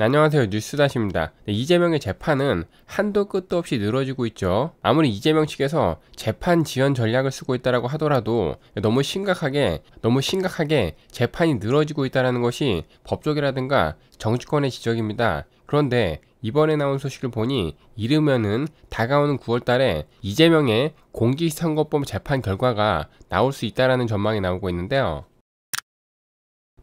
네, 안녕하세요 뉴스다시입니다. 네, 이재명의 재판은 한도 끝도 없이 늘어지고 있죠. 아무리 이재명 측에서 재판 지연 전략을 쓰고 있다라고 하더라도 너무 심각하게 너무 심각하게 재판이 늘어지고 있다는 것이 법조계라든가 정치권의 지적입니다. 그런데 이번에 나온 소식을 보니 이르면은 다가오는 9월 달에 이재명의 공기선거법 재판 결과가 나올 수 있다라는 전망이 나오고 있는데요.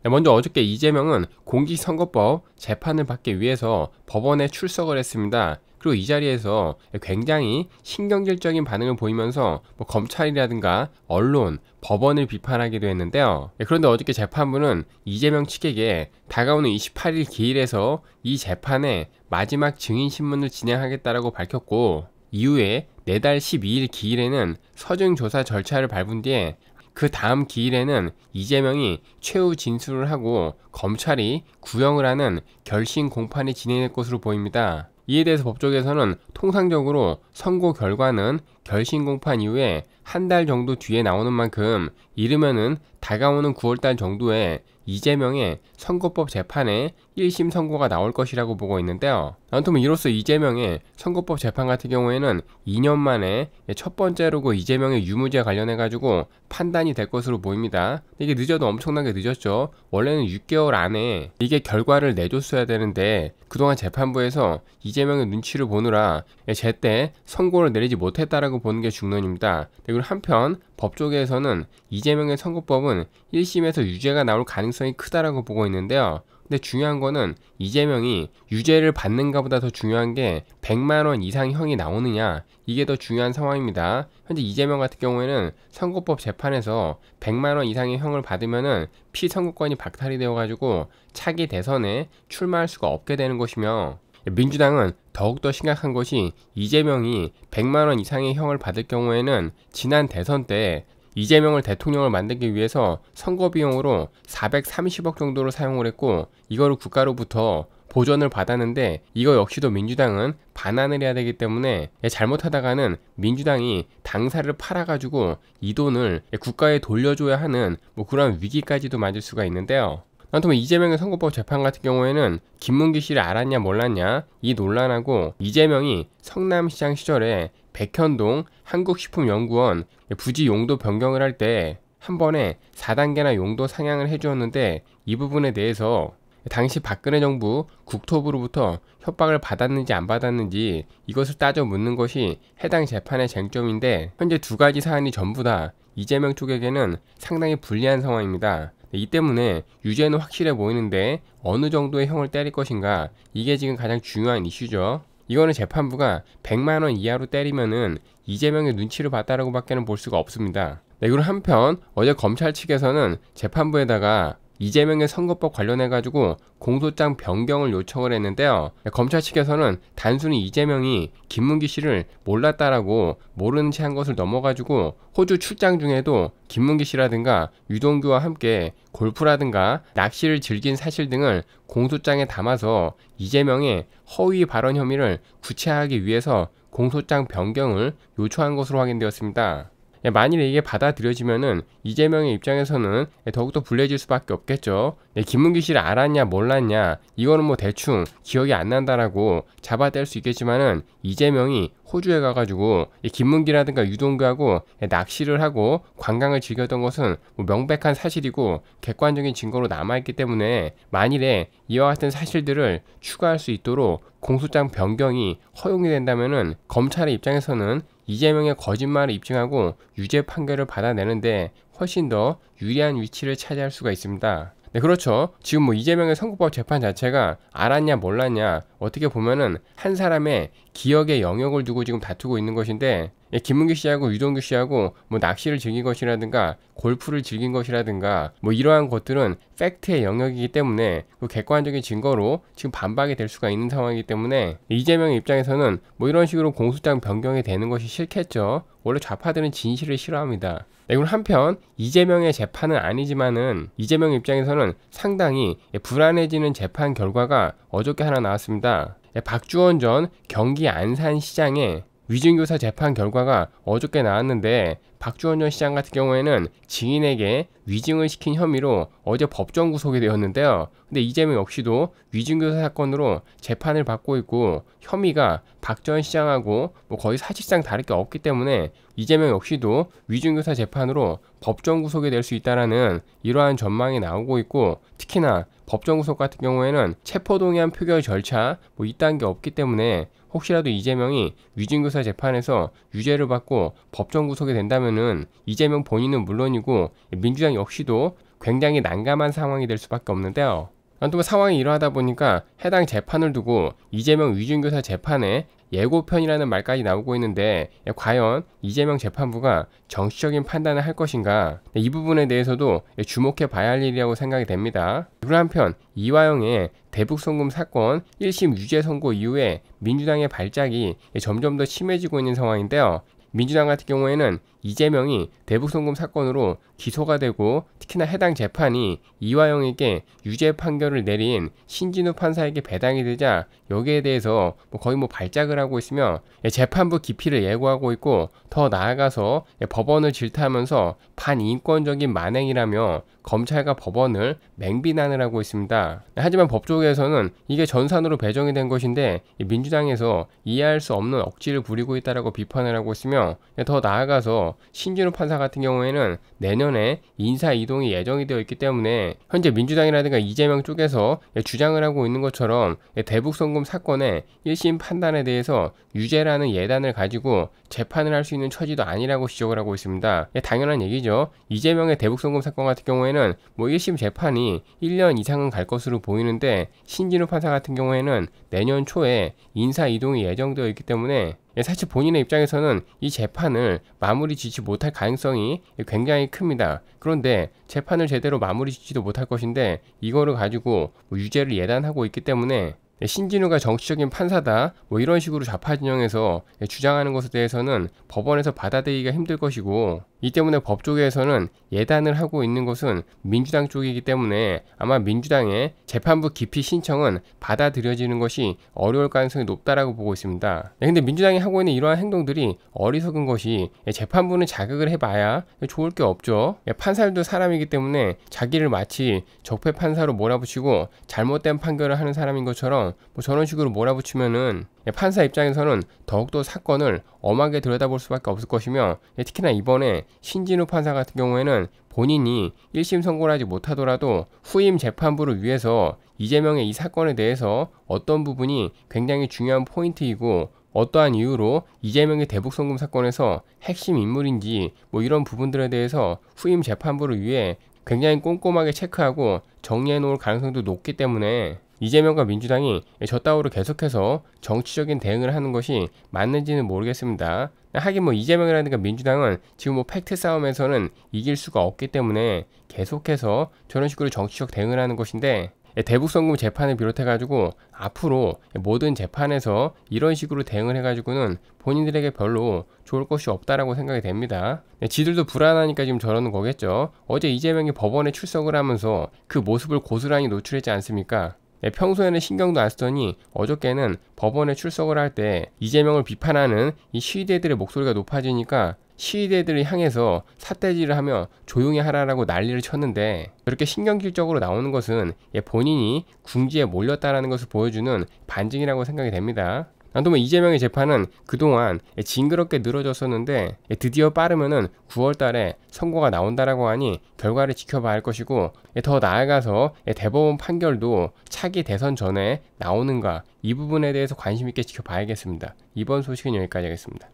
네, 먼저 어저께 이재명은 공직선거법 재판을 받기 위해서 법원에 출석을 했습니다. 그리고 이 자리에서 굉장히 신경질적인 반응을 보이면서 뭐 검찰이라든가 언론, 법원을 비판하기도 했는데요. 네, 그런데 어저께 재판부는 이재명 측에게 다가오는 28일 기일에서 이 재판에 마지막 증인신문을 진행하겠다라고 밝혔고 이후에 내달 12일 기일에는 서증조사 절차를 밟은 뒤에 그 다음 기일에는 이재명이 최후 진술을 하고 검찰이 구형을 하는 결심 공판이 진행될 것으로 보입니다. 이에 대해서 법조계에서는 통상적으로 선고 결과는 결신 공판 이후에 한 달 정도 뒤에 나오는 만큼 이르면은 다가오는 9월달 정도에 이재명의 선거법 재판에 1심 선고가 나올 것이라고 보고 있는데요. 아무튼 이로써 이재명의 선거법 재판 같은 경우에는 2년 만에 첫 번째로 그 이재명의 유무죄 관련해가지고 판단이 될 것으로 보입니다. 이게 늦어도 엄청나게 늦었죠. 원래는 6개월 안에 이게 결과를 내줬어야 되는데 그동안 재판부에서 이재명의 눈치를 보느라 제때 선고를 내리지 못했다라고 이라고 보는 게 중론입니다. 그리고 한편 법조계에서는 이재명의 선거법은 1심에서 유죄가 나올 가능성이 크다라고 보고 있는데요. 근데 중요한 거는 이재명이 유죄를 받는가 보다 더 중요한 게 100만원 이상 형이 나오느냐 이게 더 중요한 상황입니다. 현재 이재명 같은 경우에는 선거법 재판에서 100만원 이상의 형을 받으면은 피선거권이 박탈이 되어가지고 차기 대선에 출마할 수가 없게 되는 것이며 민주당은 더욱더 심각한 것이 이재명이 100만원 이상의 형을 받을 경우에는 지난 대선 때 이재명을 대통령을 만들기 위해서 선거비용으로 430억 정도를 사용을 했고 이거를 국가로부터 보전을 받았는데 이거 역시도 민주당은 반환을 해야 되기 때문에 잘못하다가는 민주당이 당사를 팔아가지고 이 돈을 국가에 돌려줘야 하는 뭐 그런 위기까지도 맞을 수가 있는데요. 한통 이재명의 선거법 재판 같은 경우에는 김문기 씨를 알았냐 몰랐냐 이 논란하고 이재명이 성남시장 시절에 백현동 한국식품연구원 부지 용도 변경을 할 때 한 번에 4단계나 용도 상향을 해주었는데 이 부분에 대해서 당시 박근혜 정부 국토부로부터 협박을 받았는지 안 받았는지 이것을 따져 묻는 것이 해당 재판의 쟁점인데 현재 두 가지 사안이 전부 다 이재명 쪽에게는 상당히 불리한 상황입니다. 이 때문에 유죄는 확실해 보이는데 어느 정도의 형을 때릴 것인가 이게 지금 가장 중요한 이슈죠. 이거는 재판부가 100만원 이하로 때리면은 이재명의 눈치를 봤다라고 밖에는 볼 수가 없습니다. 네, 그리고 한편 어제 검찰 측에서는 재판부에다가 이재명의 선거법 관련해 가지고 공소장 변경을 요청을 했는데요. 검찰 측에서는 단순히 이재명이 김문기 씨를 몰랐다라고 모르는 체한 것을 넘어 가지고 호주 출장 중에도 김문기 씨라든가 유동규와 함께 골프라든가 낚시를 즐긴 사실 등을 공소장에 담아서 이재명의 허위 발언 혐의를 구체화하기 위해서 공소장 변경을 요청한 것으로 확인되었습니다. 예, 만일에 이게 받아들여지면은 이재명의 입장에서는 예, 더욱더 불리해질 수밖에 없겠죠. 예, 김문기 씨를 알았냐 몰랐냐 이거는 뭐 대충 기억이 안 난다라고 잡아댈 수 있겠지만은 이재명이 호주에 가가지고 김문기라든가 유동규하고 낚시를 하고 관광을 즐겼던 것은 뭐 명백한 사실이고 객관적인 증거로 남아있기 때문에 만일에 이와 같은 사실들을 추가할 수 있도록 공소장 변경이 허용이 된다면은 검찰의 입장에서는 이재명의 거짓말을 입증하고 유죄 판결을 받아내는데 훨씬 더 유리한 위치를 차지할 수가 있습니다. 네, 그렇죠. 지금 뭐 이재명의 선거법 재판 자체가 알았냐 몰랐냐 어떻게 보면은 한 사람의 기억의 영역을 두고 지금 다투고 있는 것인데 예, 김문기 씨하고 유동규 씨하고 뭐 낚시를 즐긴 것이라든가 골프를 즐긴 것이라든가 뭐 이러한 것들은 팩트의 영역이기 때문에 그 객관적인 증거로 지금 반박이 될 수가 있는 상황이기 때문에 이재명 입장에서는 뭐 이런 식으로 공수장 변경이 되는 것이 싫겠죠. 원래 좌파들은 진실을 싫어합니다. 네, 그럼 한편 이재명의 재판은 아니지만은 이재명 입장에서는 상당히 불안해지는 재판 결과가 어저께 하나 나왔습니다. 네, 박주원 전 경기 안산시장의 위증교사 재판 결과가 어저께 나왔는데 박주원 전 시장 같은 경우에는 증인에게 위증을 시킨 혐의로 어제 법정 구속이 되었는데요. 근데 이재명 역시도 위증교사 사건으로 재판을 받고 있고 혐의가 박주원 시장하고 뭐 거의 사실상 다를 게 없기 때문에 이재명 역시도 위증교사 재판으로 법정 구속이 될 수 있다라는 이러한 전망이 나오고 있고 특히나 법정 구속 같은 경우에는 체포동의안 표결 절차 뭐 이딴 게 없기 때문에 혹시라도 이재명이 위증교사 재판에서 유죄를 받고 법정 구속이 된다면은 이재명 본인은 물론이고 민주당 역시도 굉장히 난감한 상황이 될 수밖에 없는데요. 또 그 상황이 이러하다 보니까 해당 재판을 두고 이재명 위준교사 재판에 예고편이라는 말까지 나오고 있는데 과연 이재명 재판부가 정치적인 판단을 할 것인가 네, 이 부분에 대해서도 주목해 봐야 할 일이라고 생각이 됩니다. 그 한편 이화영의 대북송금 사건 1심 유죄 선고 이후에 민주당의 발작이 점점 더 심해지고 있는 상황인데요. 민주당 같은 경우에는 이재명이 대북송금 사건으로 기소가 되고 특히나 해당 재판이 이화영에게 유죄 판결을 내린 신진우 판사에게 배당이 되자 여기에 대해서 뭐 거의 뭐 발작을 하고 있으며 예, 재판부 기피를 예고하고 있고 더 나아가서 예, 법원을 질타하면서 반인권적인 만행이라며 검찰과 법원을 맹비난을 하고 있습니다. 네, 하지만 법조계에서는 이게 전산으로 배정이 된 것인데 민주당에서 이해할 수 없는 억지를 부리고 있다라고 비판을 하고 있으며 예, 더 나아가서 신진호 판사 같은 경우에는 내년에 인사 이동이 예정이 되어 있기 때문에 현재 민주당이라든가 이재명 쪽에서 주장을 하고 있는 것처럼 대북 송금 사건의 1심 판단에 대해서 유죄라는 예단을 가지고 재판을 할 수 있는 처지도 아니라고 지적을 하고 있습니다. 예, 당연한 얘기죠. 이재명의 대북 송금 사건 같은 경우에는 뭐 1심 재판이 1년 이상은 갈 것으로 보이는데 신진우 판사 같은 경우에는 내년 초에 인사 이동이 예정되어 있기 때문에 예, 사실 본인의 입장에서는 이 재판을 마무리 짓지 못할 가능성이 굉장히 큽니다. 그런데 재판을 제대로 마무리 짓지도 못할 것인데 이거를 가지고 뭐 유죄를 예단하고 있기 때문에 예, 신진우가 정치적인 판사다 뭐 이런 식으로 좌파 진영에서 예, 주장하는 것에 대해서는 법원에서 받아들이기가 힘들 것이고 이 때문에 법조계에서는 예단을 하고 있는 것은 민주당 쪽이기 때문에 아마 민주당의 재판부 기피 신청은 받아들여지는 것이 어려울 가능성이 높다라고 보고 있습니다. 네, 근데 민주당이 하고 있는 이러한 행동들이 어리석은 것이 재판부는 자극을 해봐야 좋을 게 없죠. 네, 판사들도 사람이기 때문에 자기를 마치 적폐 판사로 몰아붙이고 잘못된 판결을 하는 사람인 것처럼 뭐 저런 식으로 몰아붙이면은 예, 판사 입장에서는 더욱더 사건을 엄하게 들여다볼 수밖에 없을 것이며 예, 특히나 이번에 신진우 판사 같은 경우에는 본인이 1심 선고를 하지 못하더라도 후임 재판부를 위해서 이재명의 이 사건에 대해서 어떤 부분이 굉장히 중요한 포인트이고 어떠한 이유로 이재명의 대북송금 사건에서 핵심 인물인지 뭐 이런 부분들에 대해서 후임 재판부를 위해 굉장히 꼼꼼하게 체크하고 정리해 놓을 가능성도 높기 때문에 이재명과 민주당이 저따오로 계속해서 정치적인 대응을 하는 것이 맞는지는 모르겠습니다. 하긴 뭐 이재명이라든가 민주당은 지금 뭐 팩트 싸움에서는 이길 수가 없기 때문에 계속해서 저런 식으로 정치적 대응을 하는 것인데 예, 대북선금 재판을 비롯해가지고 앞으로 모든 재판에서 이런 식으로 대응을 해가지고는 본인들에게 별로 좋을 것이 없다라고 생각이 됩니다. 네, 지들도 불안하니까 지금 저러는 거겠죠. 어제 이재명이 법원에 출석을 하면서 그 모습을 고스란히 노출했지 않습니까? 네, 평소에는 신경도 안 쓰더니 어저께는 법원에 출석을 할 때 이재명을 비판하는 이 시위대들의 목소리가 높아지니까 시위대들을 향해서 삿대질을 하며 조용히 하라라고 난리를 쳤는데 그렇게 신경질적으로 나오는 것은 예, 본인이 궁지에 몰렸다라는 것을 보여주는 반증이라고 생각이 됩니다. 난도면 이재명의 재판은 그동안 징그럽게 늘어졌었는데 드디어 빠르면 9월달에 선고가 나온다라고 하니 결과를 지켜봐야 할 것이고 더 나아가서 대법원 판결도 차기 대선 전에 나오는가 이 부분에 대해서 관심 있게 지켜봐야겠습니다. 이번 소식은 여기까지 하겠습니다.